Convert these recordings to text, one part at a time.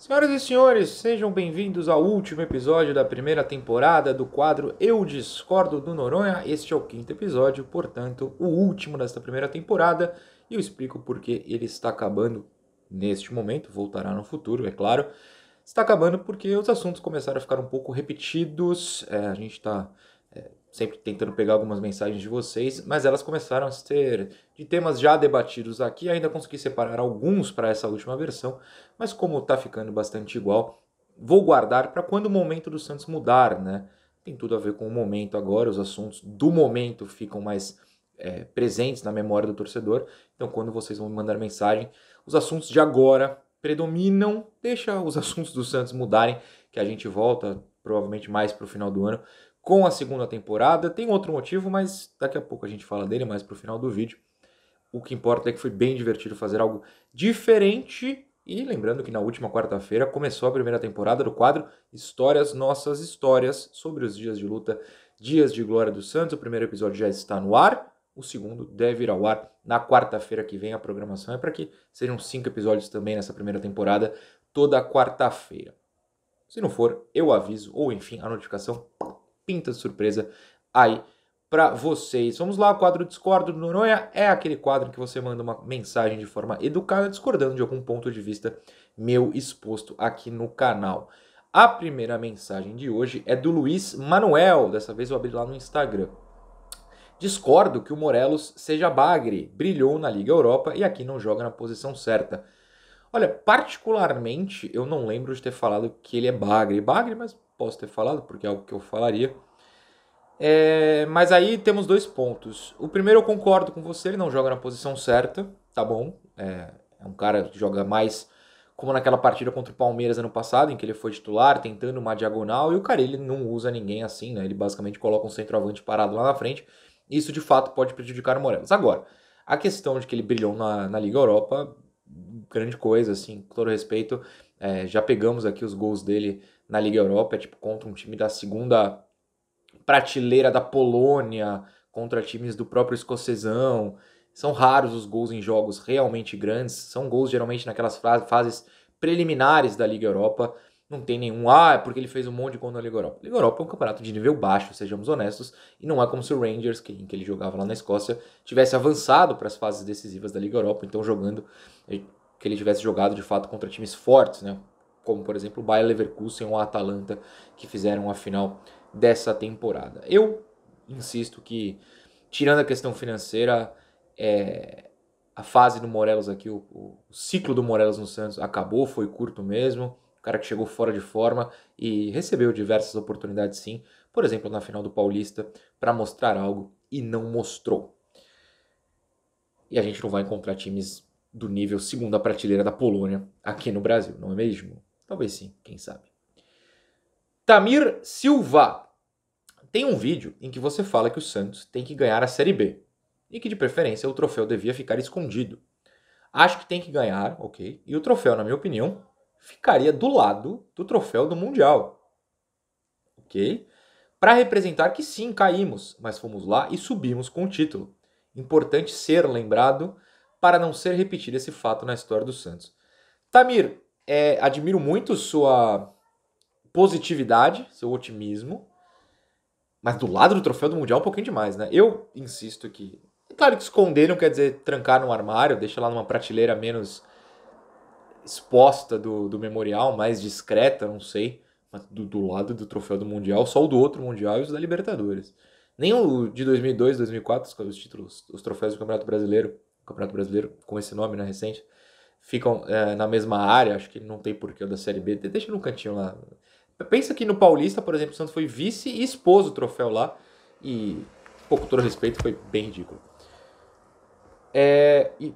Senhoras e senhores, sejam bem-vindos ao último episódio da primeira temporada do quadro Eu Discordo do Noronha. Este é o quinto episódio, portanto, o último desta primeira temporada, e eu explico porque ele está acabando neste momento, voltará no futuro, é claro. Está acabando porque os assuntos começaram a ficar um pouco repetidos, é, a gente está sempre tentando pegar algumas mensagens de vocês, mas elas começaram a ser de temas já debatidos aqui, ainda consegui separar alguns para essa última versão, mas como está ficando bastante igual, vou guardar para quando o momento do Santos mudar, né? Tem tudo a ver com o momento agora, os assuntos do momento ficam mais é, presentes na memória do torcedor, então quando vocês vão me mandar mensagem, os assuntos de agora predominam, deixa os assuntos do Santos mudarem, que a gente volta provavelmente mais para o final do ano com a segunda temporada. Tem outro motivo, mas daqui a pouco a gente fala dele mais pro final do vídeo. O que importa é que foi bem divertido fazer algo diferente. E lembrando que na última quarta-feira começou a primeira temporada do quadro Histórias Nossas Histórias sobre os dias de luta, dias de glória do Santos. O primeiro episódio já está no ar. O segundo deve ir ao ar na quarta-feira que vem. A programação é para que sejam cinco episódios também nessa primeira temporada, toda quarta-feira. Se não for, eu aviso, ou enfim, a notificação pinta surpresa aí para vocês. Vamos lá, o quadro Discordo do Noronha é aquele quadro que você manda uma mensagem de forma educada, discordando de algum ponto de vista meu exposto aqui no canal. A primeira mensagem de hoje é do Luiz Manuel, dessa vez eu abri lá no Instagram. Discordo que o Morelos seja bagre, brilhou na Liga Europa e aqui não joga na posição certa. Olha, particularmente eu não lembro de ter falado que ele é bagre, bagre, mas posso ter falado, porque é algo que eu falaria. É, mas aí temos dois pontos. O primeiro eu concordo com você, ele não joga na posição certa, tá bom. É, é, um cara que joga mais como naquela partida contra o Palmeiras ano passado, em que ele foi titular, tentando uma diagonal, e o cara ele não usa ninguém assim, né? Ele basicamente coloca um centroavante parado lá na frente. E isso de fato pode prejudicar o Morelos. Agora, a questão de que ele brilhou na, na Liga Europa, grande coisa, assim, com todo respeito. É, já pegamos aqui os gols dele na Liga Europa, é tipo contra um time da segunda prateleira da Polônia, contra times do próprio escocesão. São raros os gols em jogos realmente grandes, são gols geralmente naquelas fases preliminares da Liga Europa. Não tem nenhum, ah, é porque ele fez um monte de gol na Liga Europa. Liga Europa é um campeonato de nível baixo, sejamos honestos, e não é como se o Rangers, que, em que ele jogava lá na Escócia, tivesse avançado para as fases decisivas da Liga Europa, então jogando, que ele tivesse jogado de fato contra times fortes, né? como por exemplo o Bayer Leverkusen ou a Atalanta, que fizeram a final dessa temporada. Eu insisto que, tirando a questão financeira, é, a fase do Morelos aqui, o, o ciclo do Morelos no Santos acabou, foi curto mesmo. O cara que chegou fora de forma e recebeu diversas oportunidades, sim, por exemplo, na final do Paulista, para mostrar algo e não mostrou. E a gente não vai encontrar times do nível segunda prateleira da Polônia aqui no Brasil, não é mesmo? Talvez sim, quem sabe. Tamir Silva. Tem um vídeo em que você fala que o Santos tem que ganhar a Série B e que de preferência o troféu devia ficar escondido. Acho que tem que ganhar, ok, e o troféu, na minha opinião, ficaria do lado do troféu do Mundial. Ok? Para representar que sim, caímos, mas fomos lá e subimos com o título. Importante ser lembrado para não ser repetido esse fato na história do Santos. Tamir, é, admiro muito sua positividade, seu otimismo. Mas do lado do troféu do Mundial um pouquinho demais, né? Eu insisto que. Claro que esconder não quer dizer trancar num armário, deixa lá numa prateleira menos exposta do, do memorial, mais discreta, não sei. Mas do, do lado do troféu do Mundial, só o do outro Mundial e os da Libertadores. Nem o de 2002, 2004, os títulos, os troféus do Campeonato Brasileiro, Campeonato Brasileiro com esse nome, né, recente, ficam é, na mesma área, acho que não tem porquê da Série B, deixa no cantinho lá. Pensa que no Paulista, por exemplo, o Santos foi vice e expôs o troféu lá e, pô, com todo respeito, foi bem ridículo. É, e...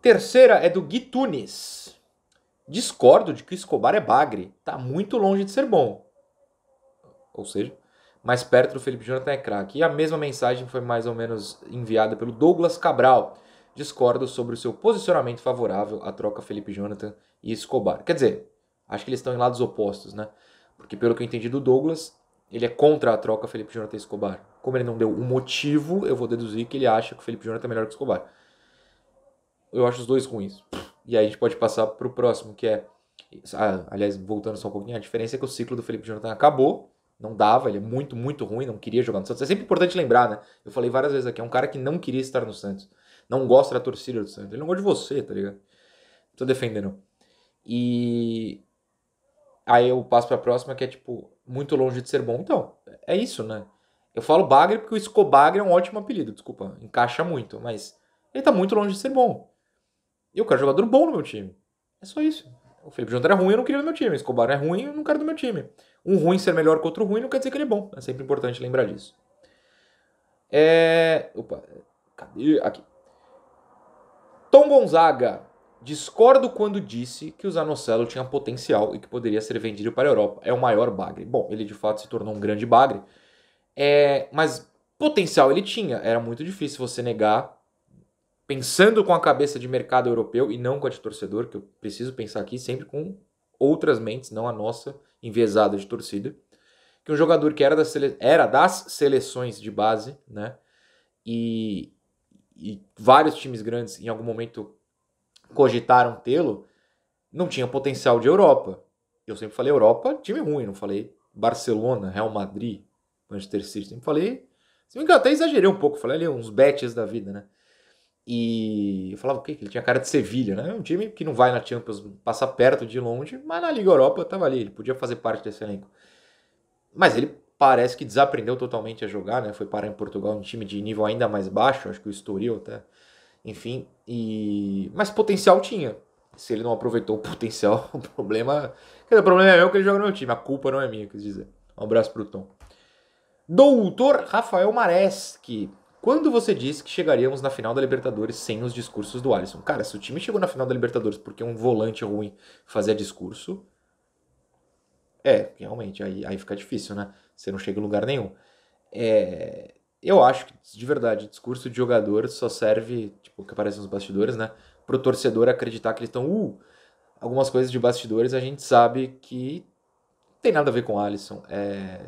Terceira é do Gui Tunes. Discordo de que o Escobar é bagre, tá muito longe de ser bom. Ou seja, mais perto do Felipe Jonathan é craque. E a mesma mensagem foi mais ou menos enviada pelo Douglas Cabral discordo sobre o seu posicionamento favorável à troca Felipe Jonathan e Escobar. Quer dizer, acho que eles estão em lados opostos, né? Porque pelo que eu entendi do Douglas, ele é contra a troca Felipe Jonathan e Escobar. Como ele não deu um motivo, eu vou deduzir que ele acha que o Felipe Jonathan é melhor que o Escobar. Eu acho os dois ruins. E aí a gente pode passar para o próximo, que é. Ah, aliás, voltando só um pouquinho, a diferença é que o ciclo do Felipe Jonathan acabou. Não dava, ele é muito, muito ruim, não queria jogar no Santos. É sempre importante lembrar, né? Eu falei várias vezes aqui, é um cara que não queria estar no Santos não gosta da torcida do Santos. Ele não gosta de você, tá ligado? tô defendendo. E aí eu passo pra próxima que é, tipo, muito longe de ser bom. Então, é isso, né? Eu falo Bagre porque o Escobagre é um ótimo apelido, desculpa. Encaixa muito, mas ele tá muito longe de ser bom. Eu quero jogador bom no meu time. É só isso. O Felipe Jonathan é ruim, eu não queria no meu time. Escobar é ruim, eu não quero no meu time. Um ruim ser melhor que outro ruim não quer dizer que ele é bom. É sempre importante lembrar disso. É... Opa, cadê? Aqui. Tom Gonzaga. Discordo quando disse que o Zanocelo tinha potencial e que poderia ser vendido para a Europa. É o maior bagre. Bom, ele de fato se tornou um grande bagre. É, mas potencial ele tinha. Era muito difícil você negar, pensando com a cabeça de mercado europeu e não com a de torcedor, que eu preciso pensar aqui sempre com outras mentes, não a nossa enviesada de torcida. Que um jogador que era, da sele... era das seleções de base, né? E, e vários times grandes em algum momento cogitaram tê-lo, não tinha potencial de Europa. Eu sempre falei Europa, time ruim, não falei Barcelona, Real Madrid, Manchester City, sempre falei. Se me engano, até exagerei um pouco, falei ali uns betes da vida, né? E eu falava o quê? Que ele tinha cara de Sevilha, né? Um time que não vai na Champions, passa perto de longe, mas na Liga Europa estava ali, ele podia fazer parte desse elenco. Mas ele parece que desaprendeu totalmente a jogar, né? Foi parar em Portugal um time de nível ainda mais baixo, acho que o Estoril até. Enfim, e mas potencial tinha. Se ele não aproveitou o potencial, o problema, Quer dizer, o problema é meu que ele joga no meu time, a culpa não é minha, quis dizer. Um abraço pro Tom. Doutor Rafael Mareschi, quando você disse que chegaríamos na final da Libertadores sem os discursos do Alisson? Cara, se o time chegou na final da Libertadores porque um volante ruim fazia discurso, é, realmente, aí, aí fica difícil, né? Você não chega em lugar nenhum. É, eu acho que, de verdade, o discurso de jogador só serve, tipo, que aparece nos bastidores, né? Pro torcedor acreditar que eles estão. Uh, algumas coisas de bastidores a gente sabe que tem nada a ver com o Alisson. É,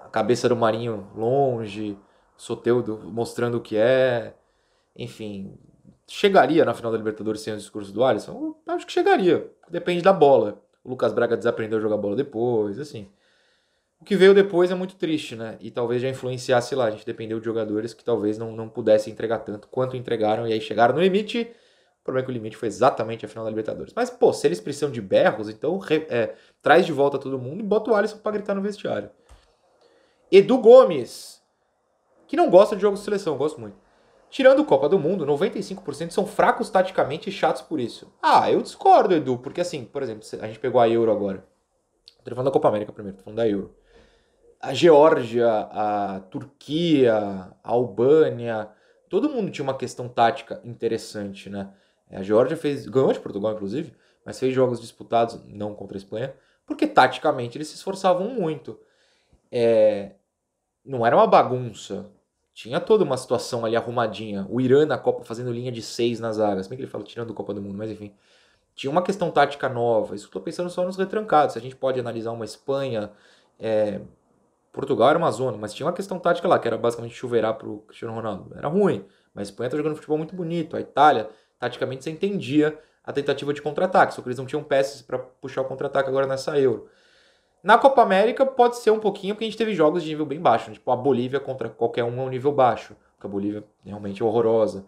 a cabeça do Marinho longe, Soteudo mostrando o que é. Enfim, chegaria na final da Libertadores sem o discurso do Alisson? Eu acho que chegaria. Depende da bola. O Lucas Braga desaprendeu a jogar bola depois, assim. O que veio depois é muito triste, né? E talvez já influenciasse lá. A gente dependeu de jogadores que talvez não, não pudessem entregar tanto quanto entregaram e aí chegaram no limite. O problema é que o limite foi exatamente a final da Libertadores. Mas, pô, se eles precisam de berros, então é, traz de volta todo mundo e bota o Alisson pra gritar no vestiário. Edu Gomes, que não gosta de jogos de seleção, gosto muito. Tirando Copa do Mundo, 95% são fracos taticamente e chatos por isso. Ah, eu discordo, Edu, porque assim, por exemplo, a gente pegou a Euro agora. Tô falando da Copa América primeiro, tô falando da Euro. A Geórgia, a Turquia, a Albânia, todo mundo tinha uma questão tática interessante, né? A Geórgia fez, ganhou de Portugal, inclusive, mas fez jogos disputados, não contra a Espanha, porque taticamente eles se esforçavam muito. É, não era uma bagunça, tinha toda uma situação ali arrumadinha. O Irã na Copa fazendo linha de seis nas áreas. Como é que ele fala? Tirando a Copa do Mundo, mas enfim. Tinha uma questão tática nova. Isso eu estou pensando só nos retrancados. A gente pode analisar uma Espanha. É... Portugal era uma zona, mas tinha uma questão tática lá, que era basicamente chuveirar para o Cristiano Ronaldo. Era ruim, mas a Espanha está jogando futebol muito bonito. A Itália, taticamente, você entendia a tentativa de contra-ataque, só que eles não tinham peças para puxar o contra-ataque agora nessa Euro. Na Copa América pode ser um pouquinho, porque a gente teve jogos de nível bem baixo. Né? Tipo, a Bolívia contra qualquer um é um nível baixo. Porque a Bolívia é realmente é horrorosa.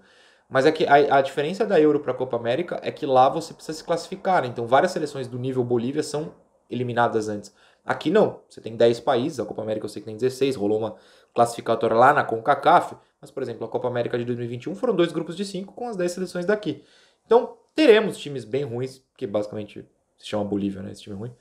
Mas é que a, a diferença da Euro para a Copa América é que lá você precisa se classificar. Né? Então várias seleções do nível Bolívia são eliminadas antes. Aqui não. Você tem 10 países. A Copa América eu sei que tem 16. Rolou uma classificatória lá na CONCACAF. Mas, por exemplo, a Copa América de 2021 foram dois grupos de 5 com as 10 seleções daqui. Então teremos times bem ruins, que basicamente se chama Bolívia, né? Esse time é ruim.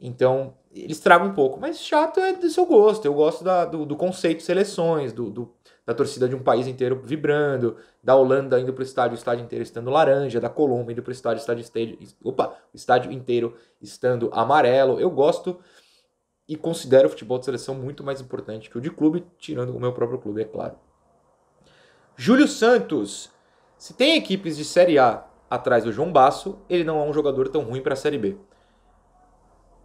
Então, ele estraga um pouco. Mas chato é do seu gosto. Eu gosto da, do, do, conceito seleções, do, do, da torcida de um país inteiro vibrando, da Holanda indo para o estádio, o estádio inteiro estando laranja, da Colômbia indo para o estádio, estádio, estádio, opa, o estádio inteiro estando amarelo. Eu gosto e considero o futebol de seleção muito mais importante que o de clube, tirando o meu próprio clube, é claro. Júlio Santos. Se tem equipes de Série A atrás do João Basso, ele não é um jogador tão ruim para a Série B.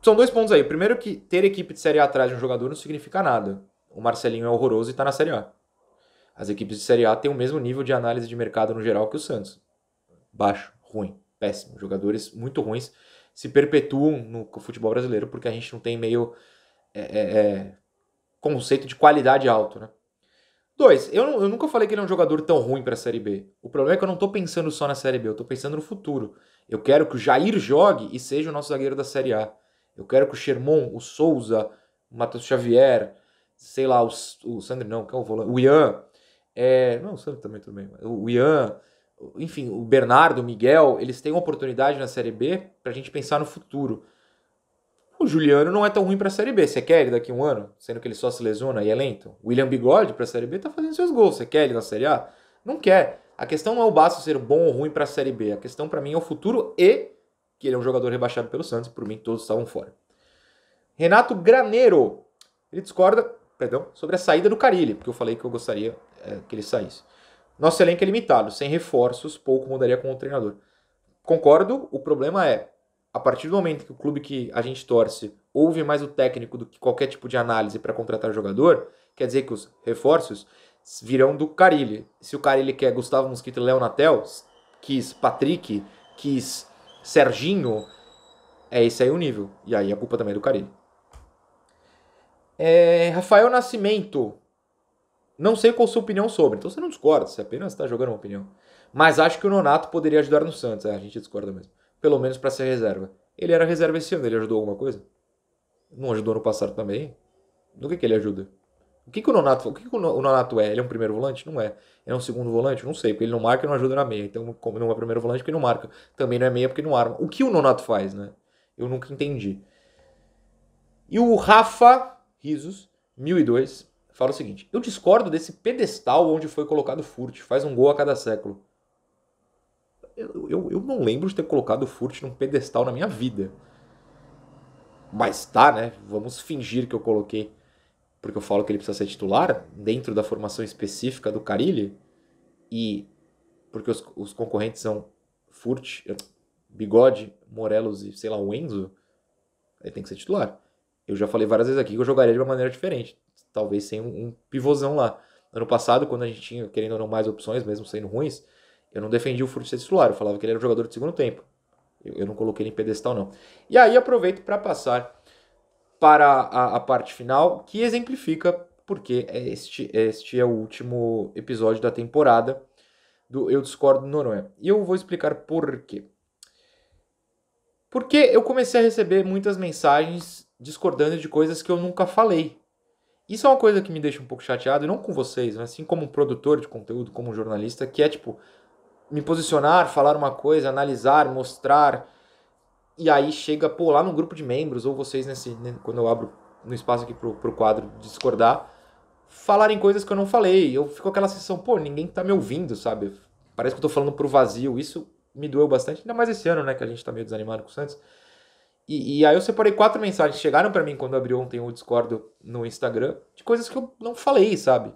São dois pontos aí. Primeiro que ter equipe de Série A atrás de um jogador não significa nada. O Marcelinho é horroroso e está na Série A. As equipes de Série A têm o mesmo nível de análise de mercado no geral que o Santos. Baixo, ruim, péssimo. Jogadores muito ruins se perpetuam no futebol brasileiro porque a gente não tem meio é, é, é conceito de qualidade alto, né? Dois, eu, eu, nunca falei que ele é um jogador tão ruim para a Série B. O problema é que eu não estou pensando só na Série B, eu estou pensando no futuro. Eu quero que o Jair jogue e seja o nosso zagueiro da Série A. Eu quero que o Sherman, o Souza, o Matheus Xavier, sei lá, o, o Sandro não, que é o volante, o Ian, é, não, o Sandro também, tudo bem, o Ian, enfim, o Bernardo, o Miguel, eles têm uma oportunidade na Série B para a gente pensar no futuro. O Juliano não é tão ruim para a Série B. Você quer ele daqui a um ano, sendo que ele só se lesiona e é lento? O William Bigode para a Série B está fazendo seus gols. Você quer ele na Série A? Não quer. A questão não é o Basso ser bom ou ruim para a Série B. A questão para mim é o futuro e que ele é um jogador rebaixado pelo Santos, por mim todos estavam fora. Renato Graneiro, ele discorda, perdão, sobre a saída do Carilli, porque eu falei que eu gostaria é, que ele saísse. Nosso elenco é limitado, sem reforços, pouco mudaria com o treinador. Concordo, o problema é, a partir do momento que o clube que a gente torce ouve mais o técnico do que qualquer tipo de análise para contratar jogador, quer dizer que os reforços virão do Carilli. Se o Carilli quer Gustavo Mosquito e Léo Natel, quis Patrick, quis Serginho, é esse aí o nível. E aí a culpa também é do Carille. É, Rafael Nascimento. Não sei qual a sua opinião sobre. Então você não discorda, você apenas está jogando uma opinião. Mas acho que o Nonato poderia ajudar no Santos. É, a gente discorda mesmo. Pelo menos para ser reserva. Ele era reserva esse ano, ele ajudou alguma coisa? Não ajudou no passado também? No que, que ele ajuda? O que, que o Nonato, o que, que o Nonato é? Ele é um primeiro volante? Não é. Ele é um segundo volante? Não sei, porque ele não marca e não ajuda na meia. Então, como não é primeiro volante, porque não marca. Também não é meia, porque não arma. O que o Nonato faz, né? Eu nunca entendi. E o Rafa Risos, 1002, fala o seguinte: Eu discordo desse pedestal onde foi colocado o Furt. Faz um gol a cada século. Eu, eu, eu não lembro de ter colocado o Furt num pedestal na minha vida. Mas tá, né? Vamos fingir que eu coloquei porque eu falo que ele precisa ser titular dentro da formação específica do Carilli, e porque os, os concorrentes são Furt, eh, Bigode, Morelos e, sei lá, o Enzo, ele tem que ser titular. Eu já falei várias vezes aqui que eu jogaria de uma maneira diferente, talvez sem um, um pivôzão lá. Ano passado, quando a gente tinha, querendo ou não, mais opções, mesmo sendo ruins, eu não defendi o Furt ser titular, eu falava que ele era um jogador de segundo tempo. Eu, eu não coloquei ele em pedestal, não. E aí aproveito para passar para a, a parte final, que exemplifica porque é este, este é o último episódio da temporada do Eu Discordo Noronha. E eu vou explicar por quê. Porque eu comecei a receber muitas mensagens discordando de coisas que eu nunca falei. Isso é uma coisa que me deixa um pouco chateado, não com vocês, mas assim como um produtor de conteúdo, como um jornalista, que é tipo me posicionar, falar uma coisa, analisar, mostrar, e aí chega, pô, lá no grupo de membros, ou vocês nesse, né, quando eu abro no espaço aqui pro, pro quadro discordar, falarem coisas que eu não falei. Eu fico aquela sensação, pô, ninguém tá me ouvindo, sabe? Parece que eu tô falando pro vazio. Isso me doeu bastante, ainda mais esse ano, né, que a gente tá meio desanimado com o Santos. E, e aí eu separei quatro mensagens chegaram para mim quando abri ontem o Discord no Instagram, de coisas que eu não falei, sabe?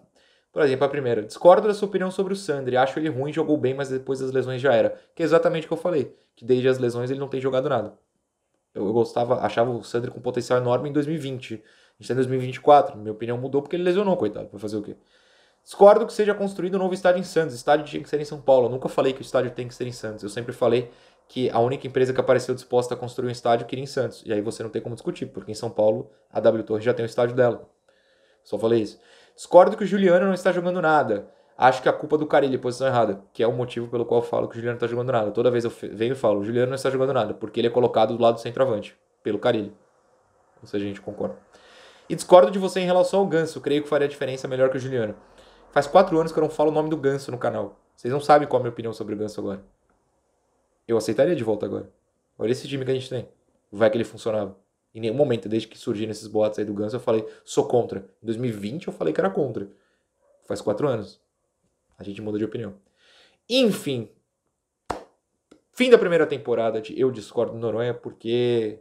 Por exemplo, a primeira, discordo da sua opinião sobre o Sandri, acho ele ruim, jogou bem, mas depois das lesões já era. Que é exatamente o que eu falei que desde as lesões ele não tem jogado nada. Eu, eu gostava, achava o Sandri com potencial enorme em 2020. A gente tá em 2024, minha opinião mudou porque ele lesionou, coitado, vai fazer o quê? Discordo que seja construído um novo estádio em Santos. O estádio tinha que ser em São Paulo. Eu nunca falei que o estádio tem que ser em Santos. Eu sempre falei que a única empresa que apareceu disposta a construir um estádio queria em Santos. E aí você não tem como discutir, porque em São Paulo a W Torre já tem o estádio dela. Só falei isso. Discordo que o Juliano não está jogando nada acho que é a culpa do Carilli, posição errada, que é o motivo pelo qual eu falo que o Juliano não está jogando nada. Toda vez eu venho e falo, o Juliano não está jogando nada, porque ele é colocado do lado do centroavante, pelo Carilli. Ou seja, a gente concorda. E discordo de você em relação ao Ganso, creio que faria diferença melhor que o Juliano. Faz quatro anos que eu não falo o nome do Ganso no canal. Vocês não sabem qual é a minha opinião sobre o Ganso agora. Eu aceitaria de volta agora. Olha esse time que a gente tem. Vai que ele funcionava. Em nenhum momento, desde que surgiram esses boatos aí do Ganso, eu falei, sou contra. Em 2020 eu falei que era contra. Faz quatro anos. A gente muda de opinião. Enfim, fim da primeira temporada de Eu Discordo Noronha, porque.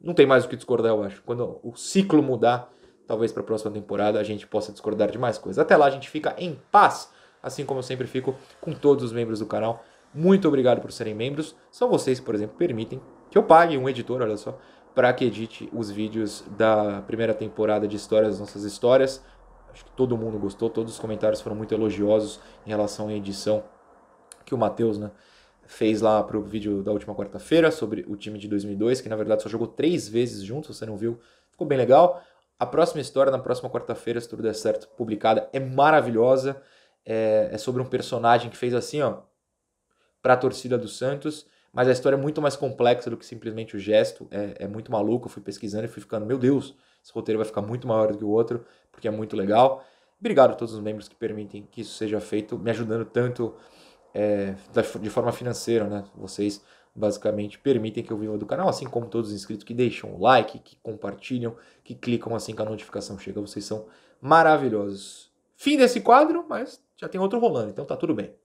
Não tem mais o que discordar, eu acho. Quando o ciclo mudar, talvez para a próxima temporada a gente possa discordar de mais coisas. Até lá a gente fica em paz, assim como eu sempre fico com todos os membros do canal. Muito obrigado por serem membros. São vocês, por exemplo, permitem que eu pague um editor, olha só, para que edite os vídeos da primeira temporada de Histórias das Nossas Histórias Acho que todo mundo gostou, todos os comentários foram muito elogiosos em relação à edição que o Matheus né, fez lá para o vídeo da última quarta-feira sobre o time de 2002, que na verdade só jogou três vezes junto, se você não viu, ficou bem legal. A próxima história, na próxima quarta-feira, se tudo der certo, publicada, é maravilhosa. É, é sobre um personagem que fez assim, ó, para a torcida do Santos mas a história é muito mais complexa do que simplesmente o gesto, é, é muito maluco. Eu fui pesquisando e fui ficando, meu Deus, esse roteiro vai ficar muito maior do que o outro, porque é muito legal. Obrigado a todos os membros que permitem que isso seja feito, me ajudando tanto é, de forma financeira, né? Vocês basicamente permitem que eu viva do canal, assim como todos os inscritos que deixam o like, que compartilham, que clicam assim que a notificação chega. Vocês são maravilhosos. Fim desse quadro, mas já tem outro rolando, então tá tudo bem.